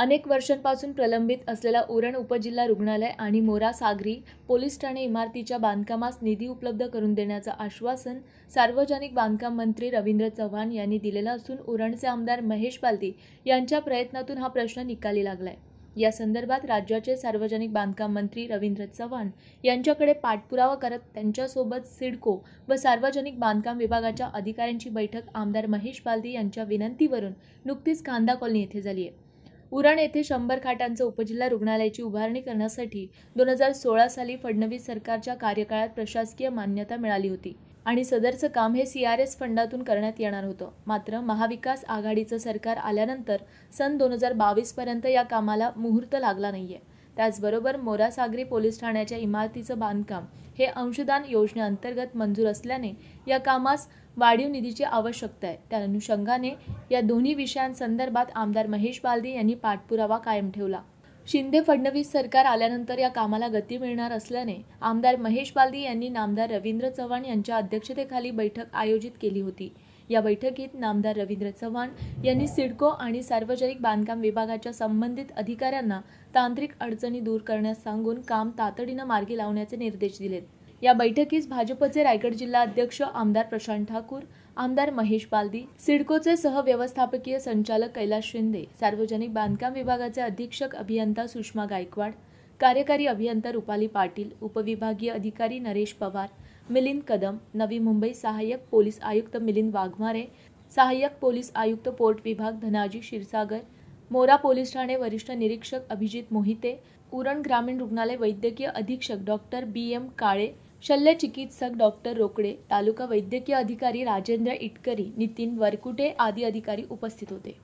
अनेक वर्षांपासून प्रलंबित असलेला उरण उपजिल्हा रुग्णालय आणि मोरा सागरी पोलीस ठाणे इमारतीच्या बांधकामास निधी उपलब्ध करून देण्याचं आश्वासन सार्वजनिक बांधकाम मंत्री रवींद्र चव्हाण यांनी दिलेलं असून उरणचे आमदार महेश बालदी यांच्या प्रयत्नातून हा प्रश्न निकाली लागलाय या संदर्भात राज्याचे सार्वजनिक बांधकाम मंत्री रवींद्र चव्हाण यांच्याकडे पाठपुरावा करत त्यांच्यासोबत सिडको व सार्वजनिक बांधकाम विभागाच्या अधिकाऱ्यांची बैठक आमदार महेश बालदी यांच्या विनंतीवरून नुकतीच कांदा कॉलनी येथे झाली आहे उरण येथे शंभर खाटांचं उपजिल्हा रुग्णालयाची उभारणी करण्यासाठी दोन हजार सोळा साली फडणवीस सरकारच्या कार्यकाळात प्रशासकीय मान्यता मिळाली होती आणि सदरचं काम हे सी आर एस फंडातून करण्यात येणार होतं मात्र महाविकास आघाडीचं सरकार आल्यानंतर सन दोन हजार बावीसपर्यंत या कामाला मुहूर्त लागला नाहीये त्याचबरोबर मोरासागरी पोलीस ठाण्याच्या इमारतीचं बांधकाम हे अंशदान योजनेअंतर्गत मंजूर असल्याने या कामास वाढीव निधीची आवश्यकता आहे त्या अनुषंगाने या दोन्ही विषयांसंदर्भात आमदार महेश बालदी यांनी पाठपुरावा कायम ठेवला शिंदे फडणवीस सरकार आल्यानंतर या कामाला गती मिळणार असल्याने आमदार महेश बालदी यांनी नामदार रवींद्र चव्हाण यांच्या अध्यक्षतेखाली बैठक आयोजित केली होती या बैठकीत नामदार रवींद्र चव्हाण यांनी सिडको आणि सार्वजनिक बांधकाम विभागाच्या संबंधित अधिकाऱ्यांना तांत्रिक अडचणी दूर करण्यास सांगून काम तातडीनं मार्गी लावण्याचे निर्देश दिलेत या बैठकीस भाजपचे रायगड जिल्हा अध्यक्ष आमदार प्रशांत ठाकूर आमदार महेश बालदी सिडकोचे सहव्यवस्थापकीय संचालक कैलास शिंदे सार्वजनिक बांधकाम विभागाचे अधीक्षक अभियंता सुषमा गायकवाड कार्यकारी अभियंता रुपाली पाटील उपविभागीय अधिकारी नरेश पवार मिलिंद कदम नवी मुंबई सहाय्यक पोलीस आयुक्त मिलिंद वाघमारे सहाय्यक पोलीस आयुक्त पोर्ट विभाग धनाजी क्षीरसागर मोरा पोलीस ठाणे वरिष्ठ निरीक्षक अभिजित मोहिते उरण ग्रामीण रुग्णालय वैद्यकीय अधीक्षक डॉक्टर बी एम काळे शल्य चिकित्सक डॉक्टर रोकडे तालुका वैद्यकीय अधिकारी राजेंद्र इटकरी नितीन वरकुटे आदी अधिकारी उपस्थित होते